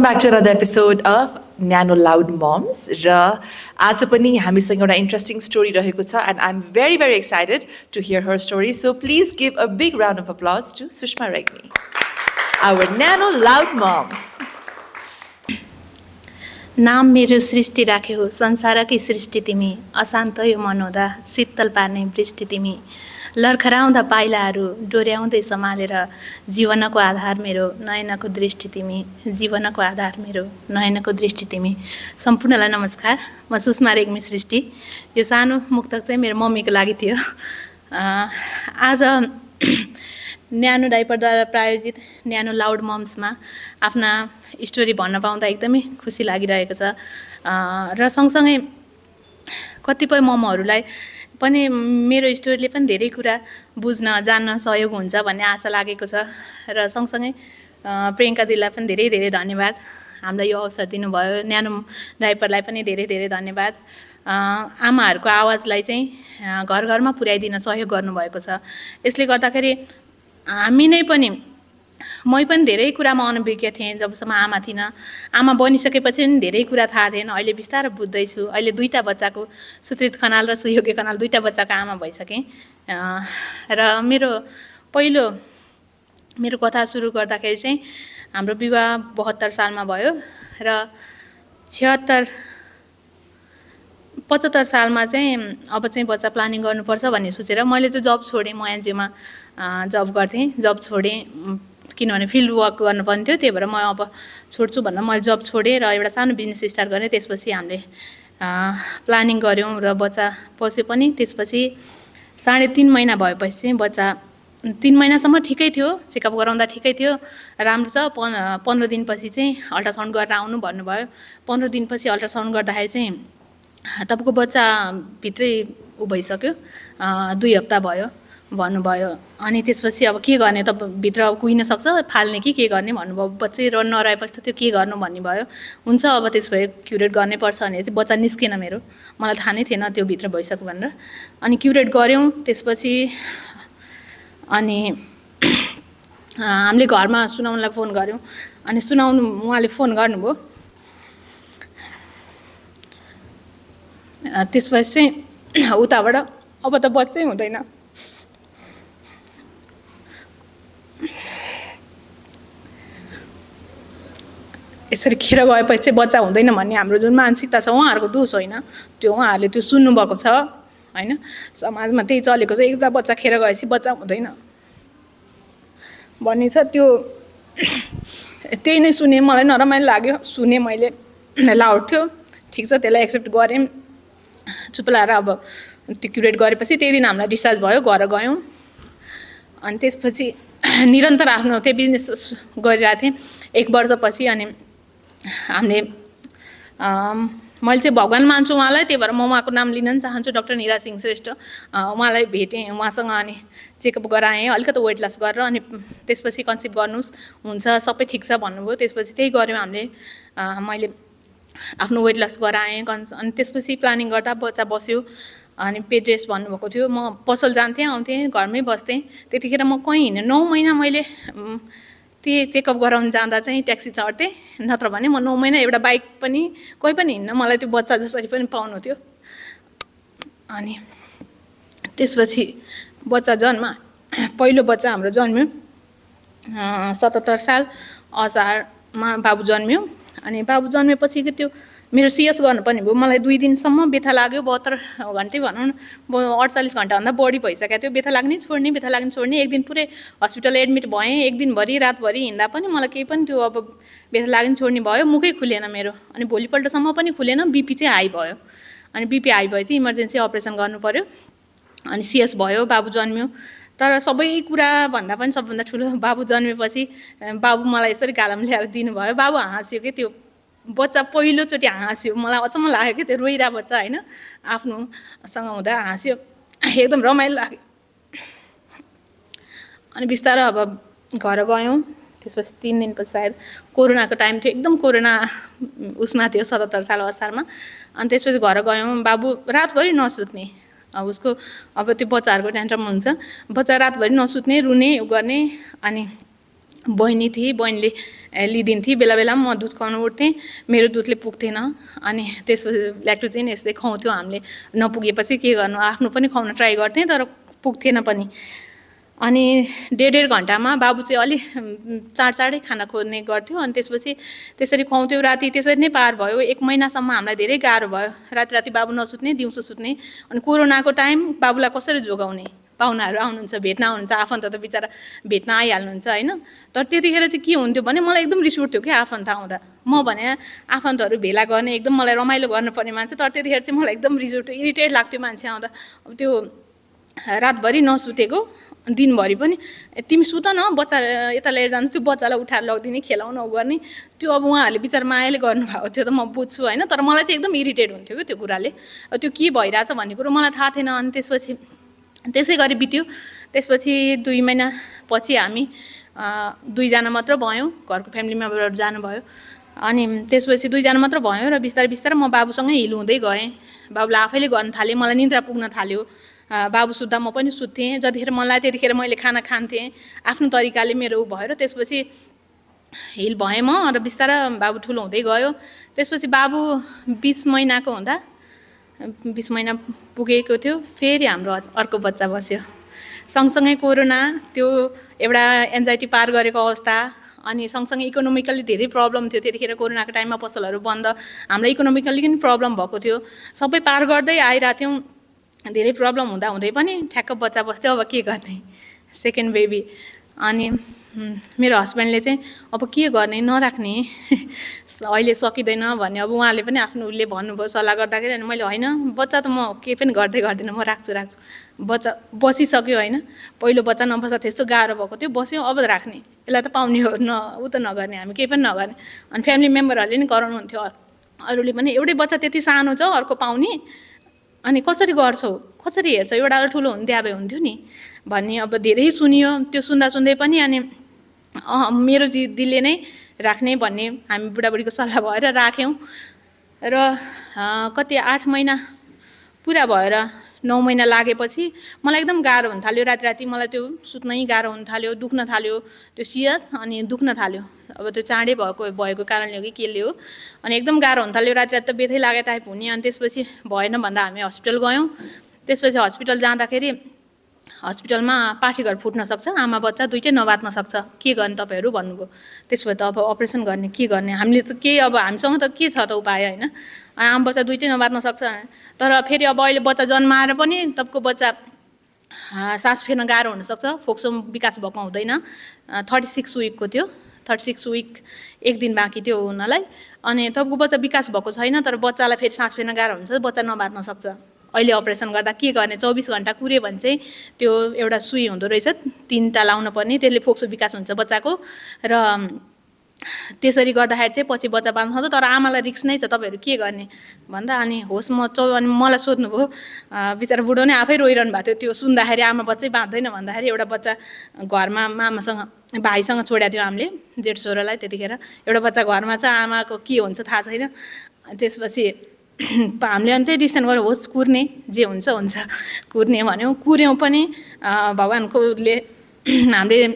welcome back to our episode of Nyano loud mums र आज पनि हामीसँग एउटा इन्ट्रेस्टिङ स्टोरी रहेको छ and I am very very excited to hear her story so please give a big round of applause to Sushma Regmi our Nyano loud mum नाम मेरो सृष्टि राख्यो संसारकै सृष्टि तिमी अशान्त यो मनोदा शीतल पार्ने वृष्टि तिमी लर्खराउँदा पाइलाहरू डोर्याउँदै सम्हालेर जीवनको आधार मेरो नयनको दृष्टि तिमी जीवनको आधार मेरो नयनको दृष्टि तिमी सम्पूर्णलाई नमस्कार म सुषमा रेग्मी सृष्टि यो सानो मुक्तक चाहिँ मेरो मम्मीको लागि थियो आज न्यानो डाइपरद्वारा प्रायोजित न्यानो लाउड मम्समा आफ्ना स्टोरी भन्न पाउँदा एकदमै खुसी लागिरहेको छ र सँगसँगै कतिपय ममहरूलाई पनि मेरो स्टोरीले पनि धेरै कुरा बुझ्न जान्न सहयोग हुन्छ भन्ने आशा लागेको छ र सँगसँगै प्रियङ्का दिदीलाई पनि धेरै धेरै धन्यवाद हामीलाई यो अवसर दिनुभयो न्यानो ड्राइभरलाई पनि धेरै धेरै धन्यवाद आमाहरूको आवाजलाई चाहिँ घर घरमा पुर्याइदिन सहयोग गर्नुभएको छ यसले गर्दाखेरि हामी नै पनि मै पनि धेरै कुरामा अनभिज्ञ थिएँ जबसम्म आमा थिइनँ आमा बनिसकेपछि पनि धेरै कुरा थाहा थिएन अहिले बिस्तारै बुझ्दैछु अहिले दुईवटा बच्चाको सुत्रित खनाल र सुयोग्य खनाल दुईवटा बच्चाको आमा भइसकेँ र मेरो पहिलो मेरो कथा सुरु गर्दाखेरि चाहिँ हाम्रो विवाह बहत्तर सालमा भयो र छिहत्तर पचहत्तर सालमा चाहिँ अब चाहिँ बच्चा प्लानिङ गर्नुपर्छ भन्ने सोचेर मैले चाहिँ जब छोडेँ म एनजिओमा जब गर्थेँ जब छोडेँ किनभने फिल्ड वर्क गर्नु पर्ने थियो त्यही भएर म अब छोड्छु भनेर मैले जब छोडेँ र एउटा सानो बिजनेस स्टार्ट गरेँ त्यसपछि हामीले प्लानिङ गऱ्यौँ र बच्चा पस्यो पनि त्यसपछि साढे तिन महिना भएपछि चाहिँ बच्चा तिन महिनासम्म ठिकै थियो चेकअप गराउँदा ठिकै थियो राम्रो छ पन् पन्ध्र दिनपछि चाहिँ अल्ट्रासाउन्ड गरेर आउनु भन्नुभयो पन्ध्र दिनपछि अल्ट्रासाउन्ड गर्दाखेरि चाहिँ तपाईँको बच्चा भित्रै ऊ भइसक्यो दुई हप्ता भयो भन्नुभयो अनि त्यसपछि अब के गर्ने त भित्र कुहिन सक्छ फाल्ने कि के गर्ने भन्नुभयो बच्चै र नरहेपछि त त्यो के गर्नु भन्ने भयो हुन्छ अब त्यसो भए क्युरेट गर्नैपर्छ भने चाहिँ बच्चा निस्केन मेरो मलाई थाहा नै थिएन त्यो भित्र भइसक्यो भनेर अनि क्युरेट गऱ्यौँ त्यसपछि अनि हामीले घरमा सुनाउनलाई फोन गऱ्यौँ अनि सुनाउनु उहाँले फोन गर्नुभयो त्यसपछि चाहिँ उताबाट अब त बच्चै हुँदैन यसरी खेर गएपछि चाहिँ बच्चा हुँदैन भन्ने हाम्रो जुन मानसिकता छ उहाँहरूको दोष होइन त्यो उहाँहरूले त्यो सुन्नुभएको छ होइन समाजमा त्यही चलेको छ एउटा बच्चा खेर गएपछि बच्चा हुँदैन भन्ने छ त्यो त्यही नै सुने मलाई नरमाइलो लाग्यो सुने मैले लाउड थियो ठिक छ त्यसलाई एक्सेप्ट गरेँ चुप लाएर अब त्यो क्युरेट गरेपछि त्यही दिन हामीलाई डिस्चार्ज भयो घर गयौँ अनि त्यसपछि निरन्तर आफ्नो त्यही बिजनेस गरिरहेको थिएँ एक वर्षपछि अनि हामीले मैले चाहिँ भगवान् मान्छु उहाँलाई त्यही भएर म उहाँको नाम लिन पनि चाहन्छु डक्टर निरा सिंह श्रेष्ठ उहाँलाई भेटेँ उहाँसँग अनि चेकअप गराएँ अलिकति वेट लस गरेर अनि त्यसपछि कन्सिभ गर्नुहोस् हुन्छ सबै ठिक छ भन्नुभयो त्यसपछि त्यही गऱ्यौँ हामीले मैले आफ्नो वेट लस गराएँ कन्स अनि त्यसपछि प्लानिङ गर्दा बच्चा बस्यो अनि पेड रेस्ट भन्नुभएको थियो म पसल जान्थेँ आउँथेँ घरमै बस्थेँ त्यतिखेर म कहीँ हिँडेँ नौ महिना मैले त्यही चेकअप गराउनु जाँदा चाहिँ ट्याक्सी चढ्थेँ नत्र भने म नौ महिना एउटा बाइक पनि कोही पनि हिँड्न मलाई त्यो बच्चा जसरी पनि पाउनु थियो अनि त्यसपछि बच्चा जन्म पहिलो बच्चा हाम्रो जन्म्यो सतहत्तर साल असारमा बाबु जन्म्यो अनि बाबु जन्मेपछि त्यो मेरो सिएस गर्नुपर्ने भयो मलाई दुई दिनसम्म बेथा लाग्यो बहत्तर घन्टै भनौँ न अडचालिस घन्टाभन्दा बढी भइसकेको थियो बेथा लाग्ने छोड्ने बेथा लाग्ने छोड्ने एक दिन पुरै हस्पिटल एडमिट भएँ एक दिनभरि रातभरि हिँड्दा पनि मलाई केही पनि त्यो अब बेथा लाग्ने छोड्ने भयो मुखै खुलेन मेरो अनि भोलिपल्टसम्म पनि खुलेन बिपी चाहिँ हाई भयो अनि बिपी हाई भए चाहिँ इमर्जेन्सी अपरेसन गर्नु पऱ्यो अनि सिएस भयो बाबु जन्म्यो तर सबै कुरा भन्दा पनि सबभन्दा ठुलो बाबु जन्मेपछि बाबु मलाई यसरी गालामा ल्याएर दिनुभयो बाबु हाँस्यो कि त्यो बच्चा पहिलोचोटि हाँस्यो मलाई अचम्म लाग्यो कि त्यो रोइरा बच्चा होइन आफ्नोसँग हुँदा हाँस्यो एकदम रमाइलो लाग्यो अनि बिस्तारो अब घर गयौँ त्यसपछि तिन दिनपछि सायद कोरोनाको टाइम थियो एकदम कोरोना उसमा थियो सतहत्तर साल असारमा अनि त्यसपछि घर गयौँ बाबु रातभरि नसुत्ने अब उसको अब त्यो बच्चाहरूको ट्यान्ट्रम हुन्छ बच्चा रातभरि नसुत्ने रुने उ गर्ने अनि बहिनी थिएँ बहिनीले लिइदिन्थेँ बेला बेलामा म दुध खुवाउनु उठ्थेँ मेरो दुधले पुग्थेन अनि त्यसपछि ल्याक्टोजेन यसले खुवाउँथ्यो हामीले नपुगेपछि के गर्नु आफ्नो पनि खुवाउन ट्राई गर्थेँ तर पुग्थेन पनि अनि डेढ डेढ घन्टामा बाबु चाहिँ अलिक चाँड चाँडै खाना खोज्ने गर्थ्यो अनि त्यसपछि त्यसरी खुवाउँथ्यो राति त्यसरी नै पार भयो एक महिनासम्म हामीलाई धेरै गाह्रो भयो राति राति बाबु नसुत्ने दिउँसो सुत्ने अनि कोरोनाको टाइम बाबुलाई कसरी जोगाउने पाहुनाहरू आउनुहुन्छ भेट्न आउनुहुन्छ आफन्त त बिचरा भेट्न आइहाल्नुहुन्छ होइन तर त्यतिखेर चाहिँ के हुन्थ्यो भने मलाई एकदम रिस उठ्थ्यो क्या आफन्त आउँदा म भने आफन्तहरू भेला गर्ने एकदम मलाई रमाइलो गर्नुपर्ने मान्छे तर त्यतिखेर चाहिँ मलाई एकदम रिस उठ्थ्यो इरिटेट लाग्थ्यो मान्छे आउँदा अब त्यो रातभरि नसुतेको दिनभरि पनि तिमी सुत न बच्चा यता लिएर जानु त्यो बच्चालाई उठाएर लगिदिने खेलाउन गर्ने त्यो अब उहाँहरूले विचार मायाले गर्नुभएको थियो त म बुझ्छु होइन तर मलाई चाहिँ एकदम इरिटेट हुन्थ्यो कि त्यो कुराले त्यो के भइरहेछ भन्ने कुरो मलाई थाहा थिएन अनि त्यसपछि त्यसै गरी बित्यो त्यसपछि दुई महिनापछि हामी दुईजना मात्र भयौँ घरको फ्यामिली मेम्बरहरू जानुभयो अनि त्यसपछि दुईजना मात्र भयौँ र बिस्तारै बिस्तारै म बाबुसँगै हिल हुँदै गएँ बाबुलाई आफैले गर्न थालेँ मलाई निद्रा पुग्न थाल्यो बाबु सुत्दा म पनि सुत्थेँ जतिखेर मलाई त्यतिखेर मैले खाना खान्थेँ आफ्नो तरिकाले मेरो ऊ भयो र त्यसपछि हिल भएँ म र बिस्तारै बाबु ठुलो हुँदै गयो त्यसपछि बाबु बिस महिनाको हुँदा बिस महिना पुगेको थियो फेरि हाम्रो अर्को बच्चा बस्यो सँगसँगै कोरोना त्यो एउटा एन्जाइटी पार गरेको अवस्था अनि सँगसँगै इकोनोमिकली धेरै प्रब्लम थियो त्यतिखेर कोरोनाको टाइममा पसलहरू बन्द हाम्रो इकोनोमिकली पनि प्रब्लम भएको थियो सबै पार गर्दै आइरहेको थियौँ धेरै प्रब्लम हुँदा हुँदै पनि ठ्याक्क बच्चा बस्थ्यो अब के गर्ने सेकेन्ड बेबी अनि मेरो हस्बेन्डले चाहिँ अब के गर्ने नराख्ने अहिले सकिँदैन भन्यो अब उहाँले पनि आफ्नो उसले भन्नुभयो सल्लाह गर्दाखेरि अनि मैले होइन बच्चा त म केही पनि गर्दै गर्दिनँ म राख्छु राख्छु बच्चा बसिसक्यो होइन पहिलो बच्चा नबस्दा त्यस्तो गाह्रो भएको थियो बस्यो अब राख्ने यसलाई त पाउने हो न ऊ त नगर्ने हामी केही पनि नगर्ने अनि फ्यामिली मेम्बरहरूले नि गराउनुहुन्थ्यो अरूले पनि एउटै बच्चा त्यति सानो छ अर्को पाउने अनि कसरी गर्छौ कसरी हेर्छौ एउटा ठुलो हुन्थ्यो अब हुन्थ्यो नि भन्ने अब धेरै सुनियो त्यो सुन्दा सुन्दै पनि अनि मेरो जी दिदीले नै राख्ने भन्ने हामी बुढाबुढीको सल्लाह भएर राख्यौँ र कति आठ महिना पुरा भएर नौ महिना लागेपछि मलाई एकदम गाह्रो हुन थाल्यो राति राति मलाई त्यो सुत्नै गाह्रो हुन थाल्यो दुख्न थाल्यो त्यो सियस अनि दुख्न थाल्यो अब त्यो चाँडै भएको भएको कारणले हो कि केले हो अनि एकदम गाह्रो हुन थाल्यो राति राति त बेथै लागे टाइप हुने अनि त्यसपछि भएन भन्दा हामी हस्पिटल गयौँ त्यसपछि हस्पिटल जाँदाखेरि हस्पिटलमा पाठीघर फुट्न सक्छ आमा बच्चा दुइटै नबात्न सक्छ के गर्ने तपाईँहरू भन्नुभयो त्यसो भए त अब अपरेसन गर्ने के गर्ने हामीले त केही अब हामीसँग त के छ त उपाय होइन आमा बच्चा दुइटै नबात्न सक्छ तर फेरि अब अहिले बच्चा जन्माएर पनि तपाईँको बच्चा सास फेर्न गाह्रो हुनसक्छ फोक्सो विकास भएको हुँदैन थर्टी सिक्स विकको थियो थर्टी सिक्स विक एक दिन बाँकी थियो हुनलाई अनि तपाईँको बच्चा विकास भएको छैन तर बच्चालाई फेरि सास फेर्न गाह्रो हुन्छ बच्चा नबात्न सक्छ अहिले अपरेसन गर्दा के गर्ने चौबिस घन्टा कुऱ्यो भने चाहिँ त्यो एउटा सुई हुँदो रहेछ तिनवटा लाउनु पर्ने त्यसले फोक्सो विकास हुन्छ बच्चाको र त्यसरी गर्दाखेरि चाहिँ पछि बच्चा बाँध्नु सक्छ तर आमालाई रिक्स नै छ तपाईँहरू के गर्ने भन्दा अनि होस् म चौ अनि मलाई सोध्नुभयो बिचरा बुढो नै आफै रोइरहनु भएको थियो त्यो सुन्दाखेरि आमा बच्चै बाँध्दैन भन्दाखेरि एउटा बच्चा घरमा मामासँग भाइसँग छोडेको थियो हामीले जेठ छोरालाई त्यतिखेर एउटा बच्चा घरमा छ आमाको के हुन्छ थाहा छैन त्यसपछि हामीले अन्तै डिसिसन गऱ्यो होस् कुर्ने जे हुन्छ हुन्छ कुर्ने भन्यौँ कुर्यौँ पनि भगवान्कोले हामीले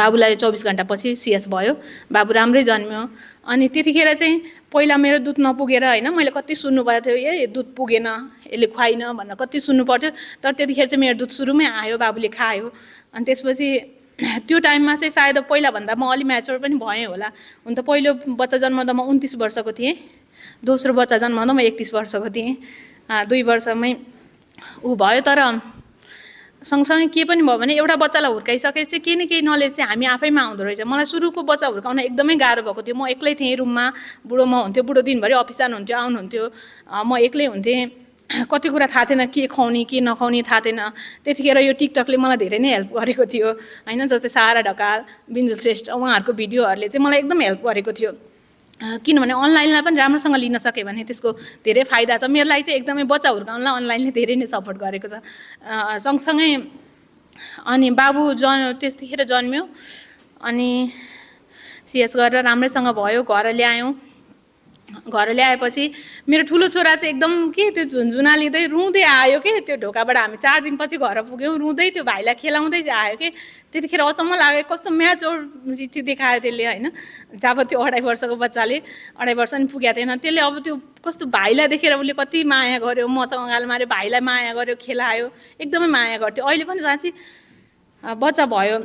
बाबुलाई चौबिस घन्टापछि सिएस भयो बाबु राम्रै जन्म्यो अनि त्यतिखेर चाहिँ पहिला मेरो दुध नपुगेर होइन मैले कति सुन्नु परेको थियो ए दुध पुगेन यसले खुवाइन भनेर कति सुन्नु पर्थ्यो तर त्यतिखेर चाहिँ मेरो दुध सुरुमै आयो बाबुले खायो अनि त्यसपछि त्यो टाइममा चाहिँ सायद पहिलाभन्दा म अलि म्याचोर पनि भएँ होला हुन त पहिलो बच्चा जन्मदा म उन्तिस वर्षको थिएँ दोस्रो बच्चा जन्माउँदा म एकतिस वर्षको थिएँ दुई वर्षमै ऊ भयो तर सँगसँगै के पनि भयो भने एउटा बच्चालाई हुर्काइसकेपछि चाहिँ केही न केही नलेज चाहिँ हामी आफैमा आउँदो रहेछ मलाई सुरुको बच्चा हुर्काउन एकदमै गाह्रो भएको थियो म एक्लै थिएँ रुममा बुढो म हुन्थ्यो बुढो दिनभरि अफिस जानुहुन्थ्यो आउनुहुन्थ्यो म एक्लै हुन्थेँ कति कुरा थाहा थिएन के खुवाउने के नखुवाउने थाहा थिएन त्यतिखेर यो टिकटकले मलाई धेरै नै हेल्प गरेको थियो होइन जस्तै सारा ढकाल बिन्दु श्रेष्ठ उहाँहरूको भिडियोहरूले चाहिँ मलाई एकदम हेल्प गरेको थियो किनभने अनलाइनलाई पनि राम्रोसँग लिन सक्यो भने त्यसको धेरै फाइदा छ मेरो लागि चाहिँ एकदमै बच्चा हुर्काउनलाई अनलाइनले धेरै नै सपोर्ट गरेको छ सँगसँगै अनि बाबु जन् त्यतिखेर जन्म्यो अनि सिएस गरेर राम्रैसँग भयो घर ल्यायौँ घर ल्याएपछि मेरो ठुलो छोरा चाहिँ एकदम के त्यो झुन्झुना लिँदै रुँदै आयो कि त्यो ढोकाबाट हामी चार दिनपछि घर पुग्यौँ रुँदै त्यो भाइलाई खेलाउँदै आयो कि त्यतिखेर अचम्म लाग्यो कस्तो म्याचोरिटी देखायो त्यसले होइन जब त्यो अढाई वर्षको बच्चाले अढाई वर्ष नि पुगेको थिएन त्यसले अब त्यो कस्तो भाइलाई देखेर उसले कति माया गर्यो मसँग गाल माऱ्यो भाइलाई माया गर्यो खेलायो एकदमै माया गर्थ्यो अहिले पनि साँच्ची बच्चा भयो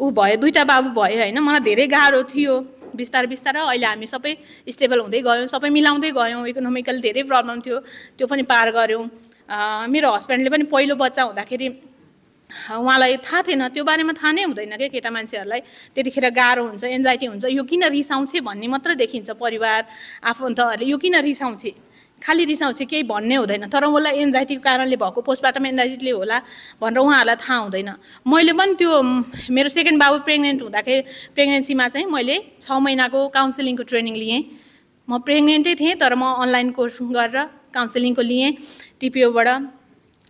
ऊ भयो दुइटा बाबु भयो होइन मलाई धेरै गाह्रो थियो बिस्तारै बिस्तारै अहिले हामी सबै स्टेबल हुँदै गयौँ सबै मिलाउँदै गयौँ इकोनोमिकल धेरै प्रब्लम थियो त्यो पनि पार गऱ्यौँ मेरो हस्बेन्डले पनि पहिलो बच्चा हुँदाखेरि उहाँलाई थाहा थिएन त्यो बारेमा थाहा नै हुँदैन क्या केटा मान्छेहरूलाई त्यतिखेर गाह्रो हुन्छ एन्जाइटी हुन्छ यो किन रिसाउँछ भन्ने मात्र देखिन्छ परिवार आफन्तहरूले यो किन रिसाउँछ खालि रिसाउँछ केही भन्ने हुँदैन तर उसलाई एन्जाइटीको कारणले भएको पोस्टमार्टम एन्जाइटीले होला भनेर उहाँहरूलाई थाहा हुँदैन मैले पनि त्यो मेरो सेकेन्ड बाबु प्रेग्नेन्ट हुँदाखेरि प्रेग्नेन्सीमा चाहिँ मैले छ महिनाको काउन्सिलिङको ट्रेनिङ लिएँ म प्रेग्नेन्टै थिएँ तर म अनलाइन कोर्स गरेर काउन्सिलिङको लिएँ टिपिओबाट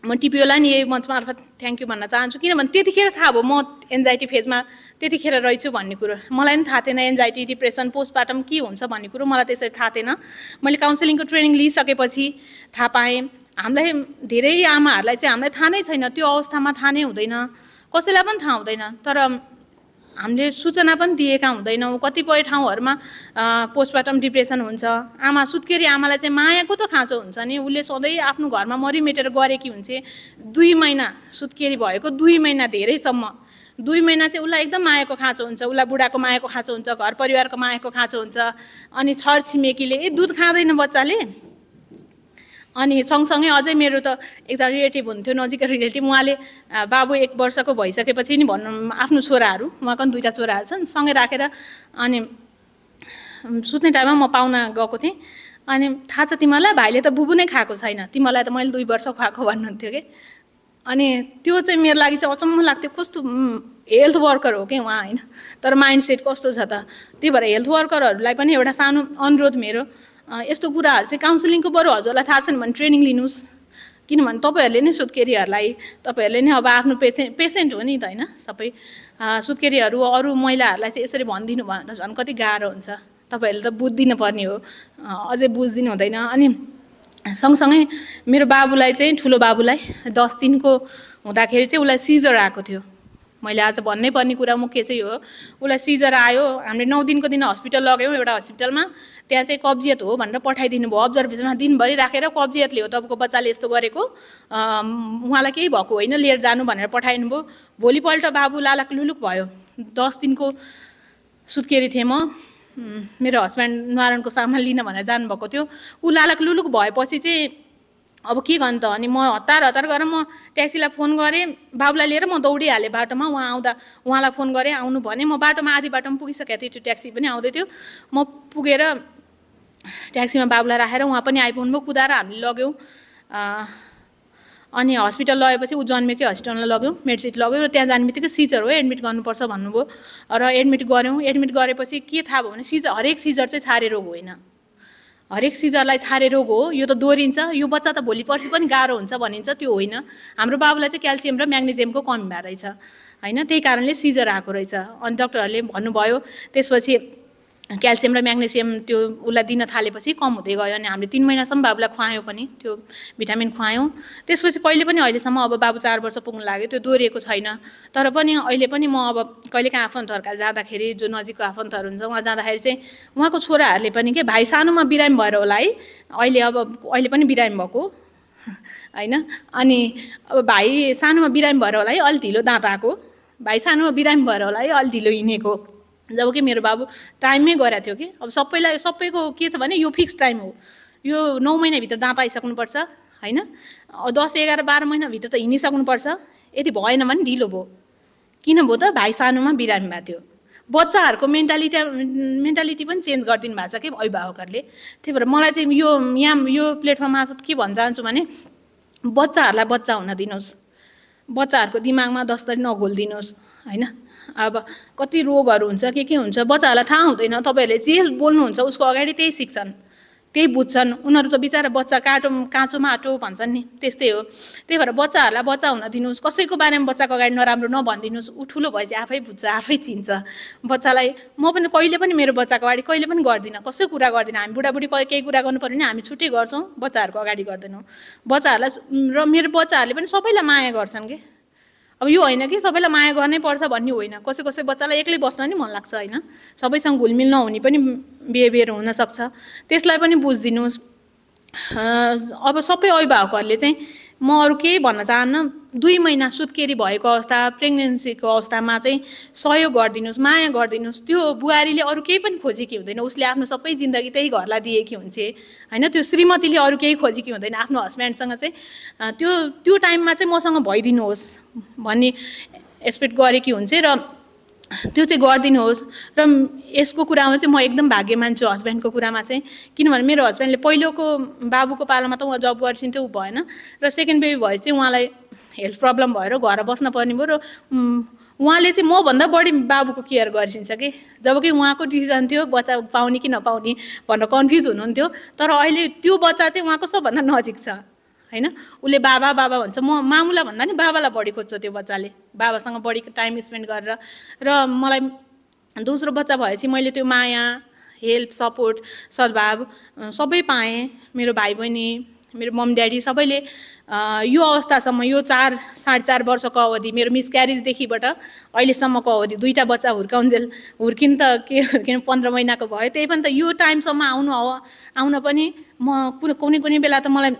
म टिपिओलाई नि यही मञ्च मार्फत थ्याङ्क यू भन्न चाहन्छु किनभने त्यतिखेर थाहा भयो म एन्जाइटी फेजमा त्यतिखेर रहेछु भन्ने कुरो मलाई पनि थाहा थिएन एन्जाइटी डिप्रेसन पोस्टमार्टम के हुन्छ भन्ने कुरो मलाई त्यसरी थाहा थिएन मैले काउन्सिलिङको ट्रेनिङ लिइसकेपछि थाहा पाएँ हामीलाई धेरै आमाहरूलाई चाहिँ हामीलाई थाहा नै छैन त्यो अवस्थामा थाहा नै हुँदैन कसैलाई पनि थाहा हुँदैन तर हामीले सूचना पनि दिएका हुँदैनौँ कतिपय ठाउँहरूमा पोस्टमार्टम डिप्रेसन हुन्छ आमा सुत्केरी आमालाई चाहिँ मायाको त खाँचो हुन्छ नि उसले सधैँ आफ्नो घरमा मरिमेटेर गरेकी हुन्छ दुई महिना सुत्केरी भएको दुई महिना धेरैसम्म दुई महिना चाहिँ उसलाई एकदम मायाको खाँचो हुन्छ उसलाई बुढाको मायाको खाँचो हुन्छ घर परिवारको मायाको खाँचो हुन्छ अनि छरछिमेकीले ए दुध खाँदैन बच्चाले अनि सँगसँगै अझै मेरो त एकजना रिलेटिभ हुन्थ्यो नजिकै रिलेटिभ उहाँले बाबु एक वर्षको भइसकेपछि नि भन्नु आफ्नो छोराहरू उहाँको पनि दुईवटा छोराहरू छन् सँगै राखेर अनि सुत्ने टाइममा म पाहुना गएको थिएँ अनि थाहा छ तिमीहरूलाई भाइले त बुबु नै खाएको छैन तिमीहरूलाई त मैले दुई वर्ष खुवाएको भन्नुहुन्थ्यो कि अनि त्यो चाहिँ मेरो लागि चाहिँ अचम्म लाग्थ्यो कस्तो हेल्थ वर्कर हो कि उहाँ होइन तर माइन्ड कस्तो छ त त्यही भएर हेल्थ वर्करहरूलाई पनि एउटा सानो अनुरोध मेरो यस्तो कुराहरू चाहिँ काउन्सिलिङको बरु हजुरलाई थाहा छैन भने ट्रेनिङ लिनुहोस् किनभने तपाईँहरूले नै सुत्केरीहरूलाई तपाईँहरूले नै अब आफ्नो पेसेन्ट पेसेन्ट हो नि त होइन सबै सुत्केरीहरू अरू महिलाहरूलाई चाहिँ यसरी भनिदिनु भयो भने त झन् कति गाह्रो हुन्छ तपाईँहरूले त बुझिदिनु पर्ने हो अझै बुझिदिनु हुँदैन अनि सँगसँगै मेरो बाबुलाई चाहिँ ठुलो बाबुलाई दस दिनको हुँदाखेरि चाहिँ उसलाई सिजर आएको थियो मैले आज भन्नै पर्ने कुरा मुख्य चाहिँ हो उसलाई सिजर आयो हामीले नौ दिनको दिन हस्पिटल लग्यौँ एउटा हस्पिटलमा त्यहाँ चाहिँ कब्जियत हो भनेर पठाइदिनु भयो अब्जर्भेसनमा दिनभरि राखेर कब्जियतले हो तपाईँको बच्चाले यस्तो गरेको उहाँलाई केही भएको होइन लिएर जानु भनेर पठाइनु भयो भोलिपल्ट बाबु लालाक लुलुक भयो दस दिनको सुत्केरी थिएँ म मेरो हस्बेन्ड नारायणको सामान लिन भनेर जानुभएको थियो ऊ लालाक लुलुक भएपछि चाहिँ अब के गर्नु त अनि म हतार हतार गरेर म ट्याक्सीलाई फोन गरेँ बाबुलाई लिएर म दौडिहालेँ बाटोमा उहाँ आउँदा उहाँलाई फोन गरेँ आउनु भने म बाटोमा आधी बाटोमा पुगिसकेको थिएँ त्यो ट्याक्सी पनि आउँदै थियो म पुगेर ट्याक्सीमा बाबुलाई राखेर उहाँ पनि आइपुग्नु भयो कुदाएर हामीले लग्यौँ अनि हस्पिटल लगेपछि ऊ जन्मेकै हस्पिटलमा लग्यौँ मेडसिट लग्यौँ र त्यहाँ जाने बित्तिकै सिजर हो एडमिट गर्नुपर्छ भन्नुभयो र एडमिट गऱ्यौँ एडमिट गरेपछि के थाहा भयो भने सिजर हरेक सिजर चाहिँ छारे रोग होइन हरेक सिजरलाई छारे रोग हो यो त दोहोरिन्छ यो बच्चा त भोलि पर्सि पनि गाह्रो हुन्छ भनिन्छ त्यो होइन हाम्रो बाबुलाई चाहिँ क्याल्सियम र म्याग्नेजियमको कमी भएर रहेछ होइन त्यही कारणले सिजर आएको रहेछ अनि डक्टरहरूले भन्नुभयो त्यसपछि क्याल्सियम र म्याग्नेसियम त्यो उसलाई दिन थालेपछि कम हुँदै गयो अनि हामीले तिन महिनासम्म बाबुलाई खुवायौँ पनि त्यो भिटामिन खुवायौँ त्यसपछि कहिले पनि अहिलेसम्म अब बाबु चार वर्ष पुग्नु लाग्यो त्यो दोहोरिएको छैन तर पनि अहिले पनि म अब कहिलेकाहीँ आफन्तहरूका जाँदाखेरि जो नजिकको आफन्तहरू हुन्छ उहाँ जाँदाखेरि चाहिँ उहाँको छोराहरूले पनि के भाइ सानोमा बिरामी भएर होला है अहिले अब अहिले पनि बिरामी भएको होइन अनि अब भाइ सानोमा बिरामी भएर होला है अलि ढिलो दाँत आएको भाइ सानोमा बिरामी भएर होला है अलि ढिलो हिँडेको जब कि मेरो बाबु टाइममै गरेको थियो कि अब सबैलाई सबैको के छ भने यो फिक्स टाइम हो यो नौ महिनाभित्र दाँत आइसक्नुपर्छ होइन दस एघार बाह्र महिनाभित्र त हिँडिसक्नुपर्छ यदि भएन भने ढिलो भयो किन भयो त भाइ सानोमा बिरामी भएको थियो बच्चाहरूको मेन्टालिटी मेन्टालिटी पनि चेन्ज गरिदिनु भएको छ कि अभिभावकहरूले त्यही भएर मलाई चाहिँ यो यहाँ यो प्लेटफर्म मार्फत के भन्न चाहन्छु भने बच्चाहरूलाई बच्चा हुन दिनुहोस् बच्चाहरूको दिमागमा दस्तरी नघोलिदिनुहोस् होइन अब कति रोगहरू हुन्छ के के हुन्छ बच्चाहरूलाई थाहा हुँदैन तपाईँहरूले जे बोल्नुहुन्छ उसको अगाडि त्यही सिक्छन् त्यही बुझ्छन् उनीहरू त बिचरा बच्चा काटो काँचो माटो भन्छन् नि त्यस्तै हो त्यही भएर बच्चाहरूलाई बच्चा हुन दिनुहोस् कसैको बारेमा बच्चाको अगाडि नराम्रो नभनिदिनुहोस् ऊ ठुलो भएपछि आफै बुझ्छ आफै चिन्छ बच्चालाई म पनि कहिले पनि मेरो बच्चाको अगाडि कहिले पनि गर्दिनँ कसै कुरा गर्दिनँ हामी बुढाबुढी केही कुरा गर्नु पऱ्यो भने हामी छुट्टै गर्छौँ बच्चाहरूको अगाडि गर्दैनौँ बच्चाहरूलाई र मेरो बच्चाहरूले पनि सबैलाई माया गर्छन् कि अब यो होइन कि सबैलाई माया गर्नै पर्छ भन्ने होइन कसै कसै बच्चालाई एक्लै बस्न नि मन लाग्छ होइन सबैसँग घुलमिल नहुने पनि बिहेभियर हुनसक्छ त्यसलाई पनि बुझिदिनुहोस् अब सबै अभिभावकहरूले चाहिँ म अरू केही भन्न चाहन्न दुई महिना सुत्केरी भएको अवस्था प्रेग्नेन्सीको अवस्थामा चाहिँ सहयोग गरिदिनुहोस् माया गरिदिनुहोस् त्यो बुहारीले अरू केही पनि खोजेकी हुँदैन उसले आफ्नो सबै जिन्दगी त्यही घरलाई दिएकी हुन्छ होइन त्यो श्रीमतीले अरू केही खोजेकी हुँदैन आफ्नो हस्बेन्डसँग चाहिँ त्यो त्यो टाइममा चाहिँ मसँग भइदिनुहोस् भन्ने एक्सपेक्ट गरेकी हुन्छ र त्यो चाहिँ गरिदिनुहोस् र यसको कुरामा चाहिँ म एकदम भाग्य मान्छु हस्बेन्डको कुरामा चाहिँ किनभने मेरो हस्बेन्डले पहिलोको बाबुको पालामा त उहाँ जब गरिसिन्थ्यो ऊ भएन र सेकेन्ड बेबी भए चाहिँ उहाँलाई हेल्थ प्रब्लम भएर घर बस्न पर्ने भयो र उहाँले चाहिँ मभन्दा बढी बाबुको केयर गरिसिन्छ कि जब कि उहाँको डिसिजन थियो बच्चा पाउने कि नपाउने भनेर कन्फ्युज हुनुहुन्थ्यो तर अहिले त्यो बच्चा चाहिँ उहाँको सबभन्दा नजिक छ होइन उसले बाबा बाबा भन्छ म मामुलाई भन्दा नि बाबालाई बढी खोज्छ त्यो बच्चाले बाबासँग बढी टाइम स्पेन्ड गरेर र मलाई दोस्रो बच्चा भएपछि मैले त्यो माया हेल्प सपोर्ट सद्भाव सबै पाएँ मेरो भाइ बहिनी मेरो मम्मी ड्याडी सबैले यो अवस्थासम्म यो चार साढे चार वर्षको अवधि मेरो मिस मिसक्यारेजदेखिबाट अहिलेसम्मको अवधि दुईवटा बच्चा हुर्काउन्जेल हुर्किन त के हुर्किनु पन्ध्र महिनाको भयो त्यही पनि त यो टाइमसम्म आउनु आउन पनि म कुनै कुनै बेला त मलाई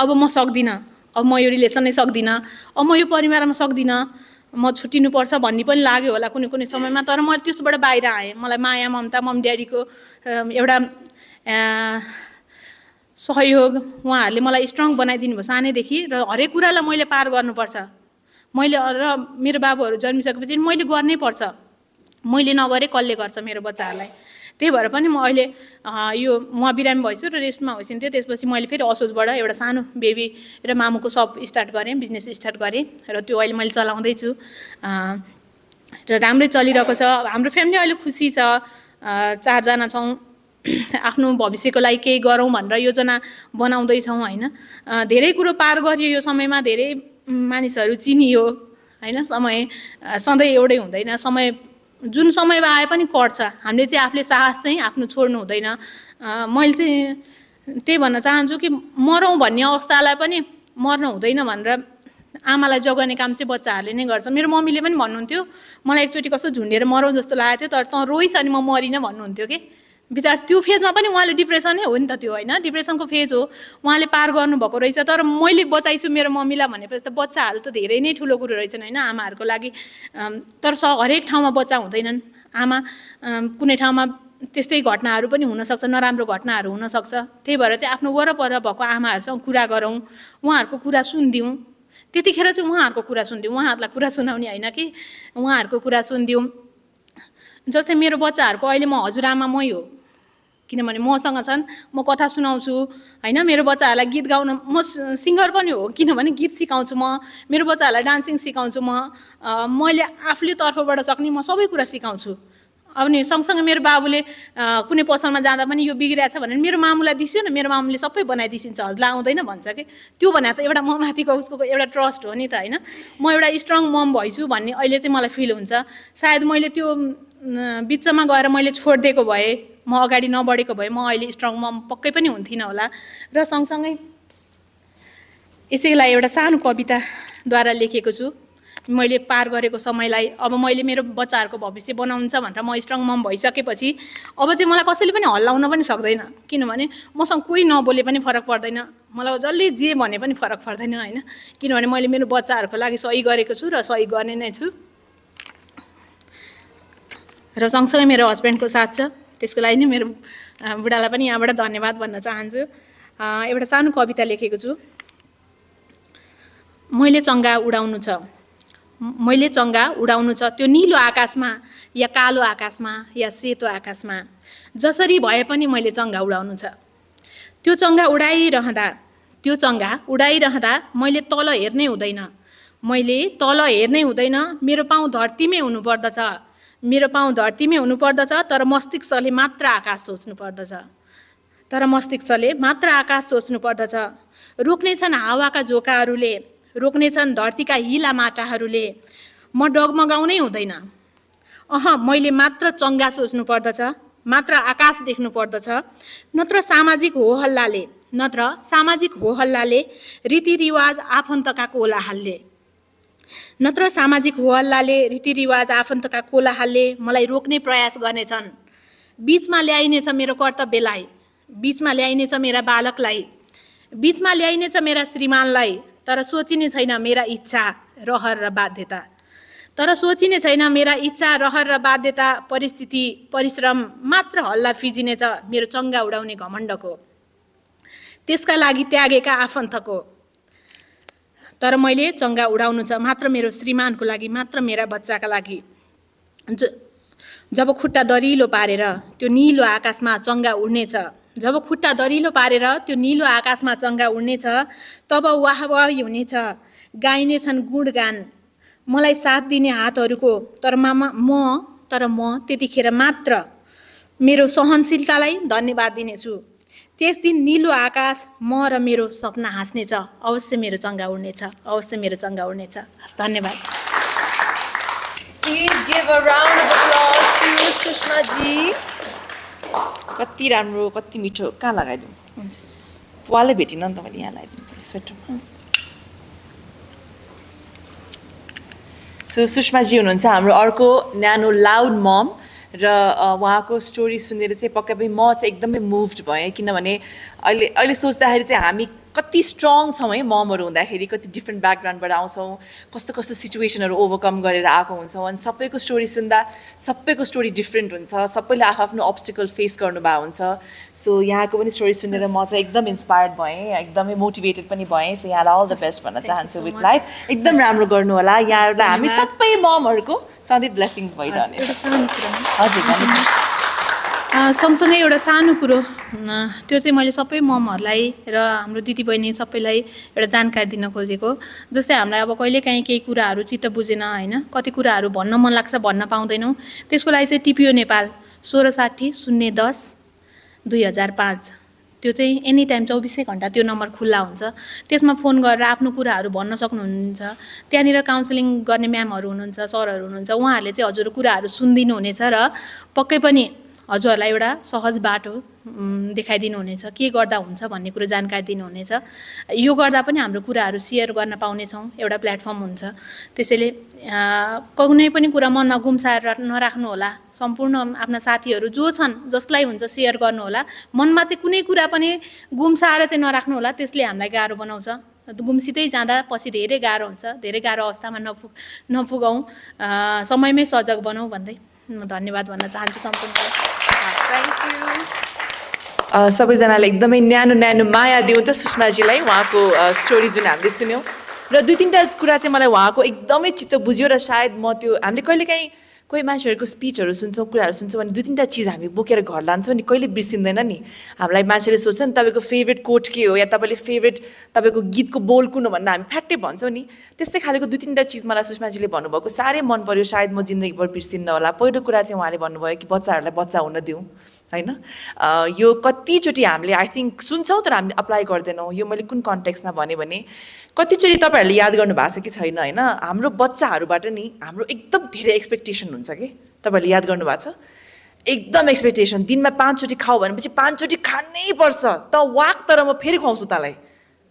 अब म सक्दिनँ अब म यो रिलेसन नै सक्दिनँ अब म यो परिवारमा सक्दिनँ म छुट्टिनुपर्छ भन्ने पनि लाग्यो होला कुनै कुनै समयमा तर म त्यसबाट बाहिर आएँ मलाई माया ममता मम ड्याडीको एउटा सहयोग उहाँहरूले मलाई स्ट्रङ बनाइदिनु भयो सानैदेखि र हरेक कुरालाई मैले पार गर्नुपर्छ मैले र मेरो बाबुहरू जन्मिसकेपछि मैले गर्नै पर्छ मैले नगरेँ कसले गर्छ मेरो बच्चाहरूलाई त्यही भएर पनि म अहिले यो म बिरामी भएछु र रेस्टमा होइसिन्थ्यो त्यसपछि मैले फेरि असोजबाट एउटा सानो बेबी र मामुको सप स्टार्ट गरेँ बिजनेस स्टार्ट गरेँ र त्यो अहिले मैले चलाउँदैछु र राम्रै चलिरहेको छ हाम्रो फ्यामिली अहिले खुसी छ चारजना छौँ आफ्नो भविष्यको लागि केही गरौँ भनेर योजना बनाउँदैछौँ होइन धेरै कुरो पार गरियो यो समयमा धेरै मानिसहरू चिनियो होइन समय सधैँ एउटै हुँदैन समय जुन समयमा आए पनि कट्छ हामीले चाहिँ आफूले साहस चाहिँ आफ्नो छोड्नु हुँदैन मैले चाहिँ त्यही भन्न चाहन्छु कि मरौँ भन्ने अवस्थालाई पनि मर्नु हुँदैन भनेर आमालाई जगाउने काम चाहिँ बच्चाहरूले नै गर्छ मेरो मम्मीले पनि भन्नुहुन्थ्यो मलाई एकचोटि कस्तो झुन्डेर मरौँ जस्तो लागेको थियो तर तँ रोइस अनि म मरिनँ भन्नुहुन्थ्यो कि बिचार त्यो फेजमा पनि उहाँले डिप्रेसनै हो नि त त्यो होइन डिप्रेसनको फेज हो उहाँले पार गर्नुभएको रहेछ तर मैले बचाइछु मेरो मम्मीलाई भनेपछि त बच्चाहरू त धेरै नै ठुलो कुरो रहेछन् होइन आमाहरूको लागि तर स हरेक ठाउँमा बच्चा हुँदैनन् आमा कुनै ठाउँमा त्यस्तै घटनाहरू पनि हुनसक्छ नराम्रो घटनाहरू हुनसक्छ त्यही भएर चाहिँ आफ्नो वरपर भएको आमाहरूसँग कुरा गरौँ उहाँहरूको कुरा सुनिदिउँ त्यतिखेर चाहिँ उहाँहरूको कुरा सुनिदिउँ उहाँहरूलाई कुरा सुनाउने होइन कि उहाँहरूको कुरा सुनिदिउँ जस्तै मेरो बच्चाहरूको अहिले म हजुरआमा मै हो किनभने मसँग छन् म कथा सुनाउँछु होइन मेरो बच्चाहरूलाई गीत गाउन म सिङ्गर पनि हो किनभने गीत सिकाउँछु म मेरो बच्चाहरूलाई डान्सिङ सिकाउँछु म मैले आफूले तर्फबाट सक्ने म सबै कुरा सिकाउँछु अब नि सँगसँगै मेरो बाबुले कुनै पसलमा जाँदा पनि यो छ भनेर मेरो मामुलाई दिस्यो न मेरो मामुले सबै बनाइदिसिन्छ हजुरलाई आउँदैन भन्छ कि त्यो भने त एउटा म माथिको उसको एउटा ट्रस्ट हो नि त होइन म एउटा स्ट्रङ मम भइछु भन्ने अहिले चाहिँ मलाई फिल हुन्छ सायद मैले त्यो बिचमा गएर मैले छोडिदिएको भए म अगाडि नबढेको भए म अहिले स्ट्रङ मम पक्कै पनि हुन्थिनँ होला र सँगसँगै यसैलाई एउटा सानो कविताद्वारा लेखेको छु मैले पार गरेको समयलाई अब मैले मेरो बच्चाहरूको भविष्य बनाउँछ भनेर म स्ट्रङ मम भइसकेपछि अब चाहिँ मलाई कसैले पनि हल्लाउन पनि सक्दैन किनभने मसँग कोही नबोले पनि फरक पर्दैन मलाई जसले जे भने पनि फरक पर्दैन होइन किनभने मैले मेरो बच्चाहरूको लागि सही गरेको छु र सही गर्ने नै छु र सँगसँगै मेरो हस्बेन्डको साथ छ त्यसको लागि नै मेरो बुढालाई पनि यहाँबाट धन्यवाद भन्न चाहन्छु एउटा सानो कविता लेखेको छु मैले चङ्गा उडाउनु छ मैले चङ्गा उडाउनु छ त्यो निलो आकाशमा या कालो आकाशमा या सेतो आकाशमा जसरी भए पनि मैले चङ्गा उडाउनु छ त्यो चङ्गा उडाइरहँदा त्यो चङ्गा उडाइरहँदा मैले तल हेर्नै हुँदैन मैले तल हेर्नै हुँदैन मेरो पाउँ धरतीमै हुनुपर्दछ मेरो पाउँ धरतीमै हुनुपर्दछ तर मस्तिष्कले मात्र आकाश सोच्नु पर्दछ तर मस्तिष्कले मात्र आकाश सोच्नु सोच्नुपर्दछ रोक्नेछन् हावाका झोकाहरूले रोक्नेछन् धरतीका हिला माटाहरूले म डगमगाउनै हुँदैन अह मैले मात्र चङ्गा सोच्नु पर्दछ मात्र आकाश देख्नु पर्दछ नत्र सामाजिक हो हल्लाले नत्र सामाजिक हो हल्लाले रीतिरिवाज आफन्तका कोलाहालले नत्र सामाजिक हल्लाले रीतिरिवाज आफन्तका कोलाहालले मलाई रोक्ने प्रयास गर्नेछन् बिचमा ल्याइनेछ मेरो कर्तव्यलाई बिचमा ल्याइनेछ मेरा बालकलाई बिचमा ल्याइनेछ मेरा श्रीमानलाई तर सोचिने छैन मेरा इच्छा रहर र बाध्यता तर सोचिने छैन मेरा इच्छा रहर र बाध्यता परिस्थिति परिश्रम मात्र हल्ला फिजिनेछ मेरो चङ्गा उडाउने घमण्डको त्यसका लागि त्यागेका आफन्तको तर मैले चङ्गा उडाउनु छ मात्र मेरो श्रीमानको लागि मात्र मेरा बच्चाका लागि जब खुट्टा दरिलो पारेर त्यो निलो आकाशमा चङ्गा उड्नेछ जब खुट्टा दरिलो पारेर त्यो निलो आकाशमा चङ्गा उड्नेछ तब वाह वाही हुनेछ गाइनेछन् गुणगान मलाई साथ दिने हातहरूको तर मामा म तर म त्यतिखेर मात्र मेरो सहनशीलतालाई धन्यवाद दिनेछु त्यस दिन निलो आकाश म र मेरो सपना हाँस्नेछ अवश्य मेरो चङ्गा उड्नेछ अवश्य मेरो चङ्गा उड्नेछ धन्यवाद कति राम्रो कति मिठो कहाँ लगाइदिउँ हुन्छ वालै भेटिन नि त मैले यहाँ लगाइदिउँ स्वेटरमा सो सुषमाजी हुनुहुन्छ हाम्रो अर्को न्यानो लाउड मम र उहाँको स्टोरी सुनेर चाहिँ पक्कै पनि म चाहिँ एकदमै मुभ्ड भएँ किनभने अहिले अहिले सोच्दाखेरि चाहिँ हामी कति स्ट्रङ छौँ है ममहरू हुँदाखेरि कति डिफ्रेन्ट ब्याकग्राउन्डबाट आउँछौँ कस्तो कस्तो सिचुएसनहरू ओभरकम गरेर आएको हुन्छौँ अनि सबैको स्टोरी सुन्दा सबैको स्टोरी डिफ्रेन्ट हुन्छ सबैले आफ्नो अब्स्टिकल फेस गर्नुभएको हुन्छ सो यहाँको पनि स्टोरी सुनेर म चाहिँ एकदम इन्सपायर्ड भएँ एकदमै मोटिभेटेड पनि भएँ सो यहाँलाई अल द बेस्ट भन्न चाहन्छु विथ लाइफ एकदम राम्रो गर्नु होला यहाँहरूलाई हामी सबै ममहरूको सधैँ ब्लेसिङ भइरहने हजुर सँगसँगै एउटा सानो कुरो त्यो चाहिँ मैले सबै ममहरूलाई र हाम्रो दिदीबहिनी सबैलाई एउटा जानकारी दिन खोजेको जस्तै हामीलाई अब कहिलेकाहीँ केही कुराहरू चित्त बुझेन होइन कति कुराहरू भन्न मन लाग्छ भन्न पाउँदैनौँ त्यसको लागि चाहिँ टिपिओ नेपाल सोह्र साठी शून्य दस दुई हजार पाँच त्यो चाहिँ एनी टाइम चौबिसै घन्टा त्यो नम्बर खुल्ला हुन्छ त्यसमा फोन गरेर आफ्नो कुराहरू भन्न सक्नुहुन्छ त्यहाँनिर काउन्सिलिङ गर्ने म्यामहरू हुनुहुन्छ सरहरू हुनुहुन्छ उहाँहरूले चाहिँ हजुर कुराहरू सुनिदिनु हुनेछ र पक्कै पनि हजुरहरूलाई एउटा सहज बाटो देखाइदिनु हुनेछ के गर्दा हुन्छ भन्ने कुरो जानकारी दिनुहुनेछ यो गर्दा पनि हाम्रो कुराहरू सेयर गर्न पाउनेछौँ एउटा प्लेटफर्म हुन्छ त्यसैले कुनै पनि कुरा मन नगुम्साएर नराख्नु होला सम्पूर्ण आफ्ना साथीहरू जो छन् जसलाई हुन्छ सेयर गर्नुहोला मनमा चाहिँ कुनै कुरा पनि गुम्साएर चाहिँ नराख्नु होला त्यसले हामीलाई गाह्रो बनाउँछ गुम्सिँदै जाँदा पछि धेरै गाह्रो हुन्छ धेरै गाह्रो अवस्थामा नपुग नपुगाउँ समयमै सजग बनाऊ भन्दै म धन्यवाद भन्न चाहन्छु सम्पूर्ण सबैजनालाई एकदमै न्यानो न्यानो माया दिउँ त सुषमाजीलाई उहाँको स्टोरी जुन हामीले सुन्यौँ र दुई तिनवटा कुरा चाहिँ मलाई उहाँको एकदमै चित्त बुझ्यो र सायद म त्यो हामीले कहिलेकाहीँ कोही मान्छेहरूको स्पिचहरू सुन्छौँ कुराहरू सुन्छौँ भने दुई तिनवटा चिज हामी बोकेर घर लान्छौँ नि कहिले बिर्सिँदैन नि हामीलाई मान्छेले सोध्छ नि तपाईँको फेभरेट कोट के हो या तपाईँले फेभरेट तपाईँको गीतको बोल कुन हो भन्दा हामी फ्याट्टै भन्छौँ नि त्यस्तै खालको दुई तिनवटा चिज मलाई सुषमाजीले भन्नुभएको साह्रै मन पऱ्यो सायद म जिन्दगीभर बिर्सिन्न होला पहिलो कुरा चाहिँ उहाँले भन्नुभयो कि बच्चाहरूलाई बच्चा हुन दिउँ होइन यो कतिचोटि हामीले आई थिङ्क सुन्छौँ तर हामीले अप्लाई गर्दैनौँ यो मैले कुन कन्टेक्समा भने भने कतिचोटि तपाईँहरूले याद गर्नु भएको छ कि छैन होइन हाम्रो बच्चाहरूबाट नि हाम्रो एकदम धेरै एक्सपेक्टेसन हुन्छ कि तपाईँहरूले याद गर्नुभएको छ एकदम एक्सपेक्टेसन दिनमा पाँचचोटि खाऊ भनेपछि पाँचचोटि खानै पर्छ त वाक तर म फेरि खुवाउँछु तँलाई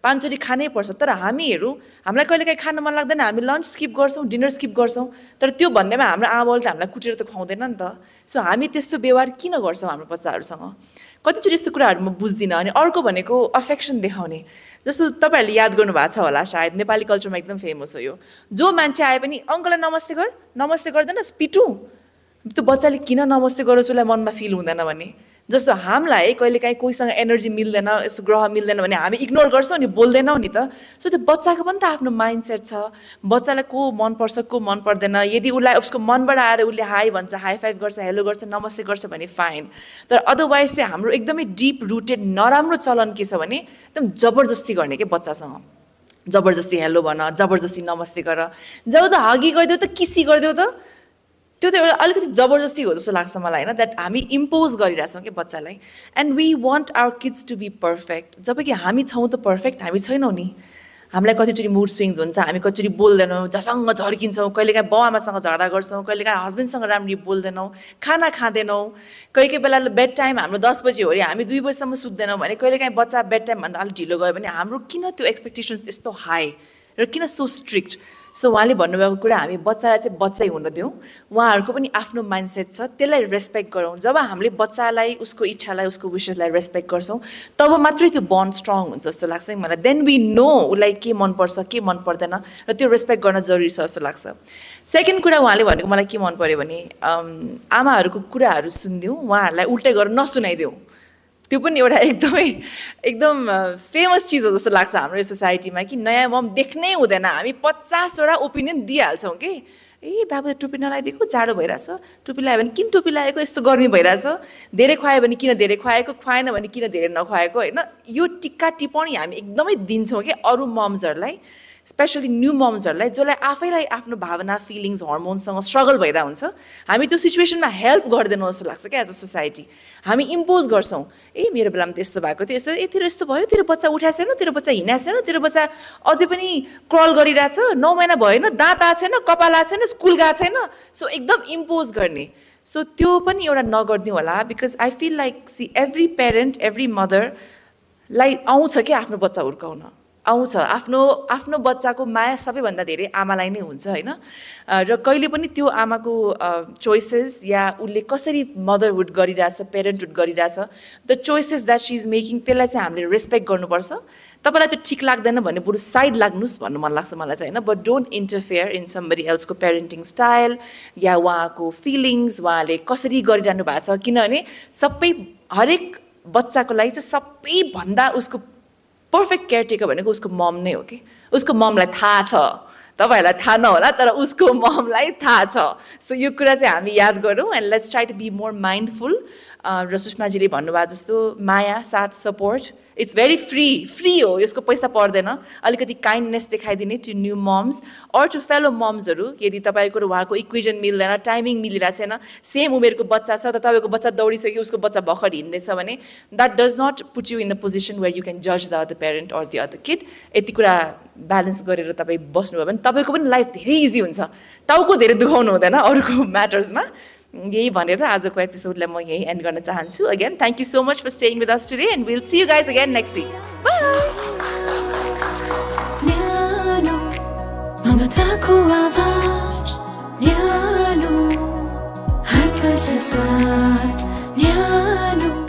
पाँचचोटि खानै पर्छ तर हामीहरू हामीलाई कहिलेकाहीँ खान मन लाग्दैन हामी लन्च स्किप गर्छौँ डिनर स्किप गर्छौँ तर त्यो भन्दैमा हाम्रो आमाले त हामीलाई कुटेर त खुवाउँदैन नि त सो हामी त्यस्तो व्यवहार किन गर्छौँ हाम्रो बच्चाहरूसँग कतिचोटि यस्तो कुराहरू म बुझ्दिनँ अनि अर्को भनेको अफेक्सन देखाउने जस्तो तपाईँहरूले याद गर्नुभएको छ होला सायद नेपाली कल्चरमा एकदम फेमस हो यो जो मान्छे आए पनि अङ्कललाई नमस्ते गर नमस्ते गर्दैन पिटु त्यो बच्चाले किन नमस्ते गरोस् उसलाई मनमा फिल हुँदैन भने जस्तो हामीलाई कहिले काहीँ कोहीसँग एनर्जी मिल्दैन यस्तो ग्रह मिल्दैन भने हामी इग्नोर गर्छौँ नि बोल्दैनौँ नि त सो त्यो बच्चाको पनि त आफ्नो माइन्डसेट छ बच्चालाई को मनपर्छ को मन पर्दैन यदि उसलाई उसको मनबाट आएर उसले हाई भन्छ हाई फाइभ गर्छ हेलो गर्छ नमस्ते गर्छ भने फाइन तर अदरवाइज चाहिँ हाम्रो एकदमै डिप रुटेड नराम्रो चलन के छ भने एकदम जबरजस्ती गर्ने के बच्चासँग जबरजस्ती हेलो भन जबरजस्ती नमस्ते गर जाऊ त हगी गरिदेऊ त किसी गरिदेऊ त त्यो त एउटा अलिकति जबरजस्ती हो जस्तो लाग्छ मलाई होइन द्याट हामी इम्पोज गरिरहेछौँ कि बच्चालाई and we want our kids to be perfect जब कि हामी छौँ त पर्फेक्ट हामी छैनौँ नि हामीलाई कतिचोटि मुड स्विङ्स हुन्छ हामी कतिचोटि बोल्दैनौँ जसँग झर्किन्छौँ कहिलेकाहीँ बाउ आमासँग झगडा गर्छौँ कहिलेकाहीँ हस्बेन्डसँग राम्ररी बोल्दैनौँ खाना खाँदैनौँ कोही कोही बेला बेड टाइम हाम्रो दस बजी हो अरे हामी दुई बजीसम्म सुत्दैनौँ भने कहिलेकाहीँ बच्चा बेड टाइमभन्दा अलिक ढिलो गयो भने हाम्रो किन त्यो एक्सपेक्टेसन्स यस्तो हाई र किन सो स्ट्रिक्ट सो उहाँले भन्नुभएको कुरा हामी बच्चालाई चाहिँ बच्चै हुन दिउँ उहाँहरूको पनि आफ्नो माइन्डसेट छ त्यसलाई रेस्पेक्ट गरौँ जब हामीले बच्चालाई उसको इच्छालाई उसको विसेसलाई रेस्पेक्ट गर्छौँ तब मात्रै त्यो बन्ड स्ट्रङ हुन्छ जस्तो लाग्छ है मलाई देन वी नो उसलाई के मनपर्छ के मन पर्दैन र त्यो रेस्पेक्ट गर्न जरुरी छ जस्तो लाग्छ सेकेन्ड कुरा उहाँले भनेको मलाई के मन पऱ्यो भने आमाहरूको कुराहरू सुनिदिउँ उहाँहरूलाई उल्टै गरेर नसुनाइदिउँ त्यो पनि एउटा एकदमै एकदम फेमस चिज हो जस्तो लाग्छ हाम्रो यो सोसाइटीमा कि नयाँ मम देख्नै हुँदैन हामी पचासवटा ओपिनियन दिइहाल्छौँ कि ए बाबुले टोपी नलाइदिएको जाडो भइरहेछ टोपी लगायो भने किन टोपी लगाएको यस्तो गर्मी भइरहेछ धेरै खुवायो भने किन धेरै खुवाएको खुवाएन भने किन धेरै नखुवाएको होइन यो टिक्का टिप्पणी हामी एकदमै दिन्छौँ कि अरू मम्सहरूलाई स्पेसली न्यू मम्सहरूलाई जसलाई आफैलाई आफ्नो भावना फिलिङ्स हर्मोन्ससँग स्ट्रगल भइरहेको हुन्छ हामी त्यो सिचुएसनमा हेल्प गर्दैनौँ जस्तो लाग्छ क्या एज अ सोसाइटी हामी इम्पोज गर्छौँ ए मेरो बेलामा त्यस्तो भएको थियो यस्तो ए तेरो यस्तो भयो तेरो बच्चा उठाएको छैन तेरो बच्चा हिँडाएको छैन तेरो बच्चा अझै पनि क्रल गरिरहेछ नौ महिना भएन दाँत आएको छैन कपाल आएको छैन स्कुल गएको छैन सो एकदम इम्पोज गर्ने सो त्यो पनि एउटा नगरिदिउँ होला because I feel like she every parent every मदरलाई आउँछ क्या आफ्नो बच्चा हुर्काउन आउँछ आफ्नो आफ्नो बच्चाको माया सबैभन्दा धेरै आमालाई नै हुन्छ होइन र कहिले पनि त्यो आमाको चोइसेस या उसले कसरी मदरहुड गरिरहेछ पेरेन्टहुड गरिरहेछ the choices that she is making त्यसलाई चाहिँ हामीले रेस्पेक्ट गर्नुपर्छ तपाईँलाई त्यो ठिक लाग्दैन भने बरु साइड लाग्नुहोस् भन्नु मन लाग्छ मलाई चाहिँ होइन but don't interfere in somebody एल्सको प्यारेन्टिङ स्टाइल या उहाँको फिलिङ्स उहाँले कसरी गरिरहनु भएको छ किनभने सबै हरेक बच्चाको लागि चाहिँ सबैभन्दा उसको पर्फेक्ट केयर टेकर भनेको उसको मम नै हो कि उसको ममलाई थाहा छ तपाईँहरूलाई थाहा नहोला तर उसको ममलाई थाहा छ सो यो कुरा चाहिँ हामी याद गरौँ and let's try to be more mindful र सुषमाजीले भन्नुभएको जस्तो माया साथ support it's very free free हो यसको पैसा पर्दैन अलिकति काइन्डनेस देखाइदिने to new mums or to fellow मम्सहरू यदि तपाईँको र उहाँको इक्वेजन मिल्दैन टाइमिङ मिलिरहेको छैन सेम उमेरको बच्चा छ त तपाईँको बच्चा दौडिसक्यो उसको बच्चा भर्खर हिँड्दैछ भने that does not put you in a position where you can जज the other parent or the other kid यति कुरा ब्यालेन्स गरेर तपाईँ बस्नुभयो भने तपाईँको पनि लाइफ धेरै इजी हुन्छ टाउको धेरै दुखाउनु हुँदैन अरूको म्याटर्समा यही भनेर आजको एपिसोडलाई म यही एन्ड गर्न चाहन्छु again thank you so much for staying with us today and will see you guys again next week Nyano हर पल छ साथ न्यानो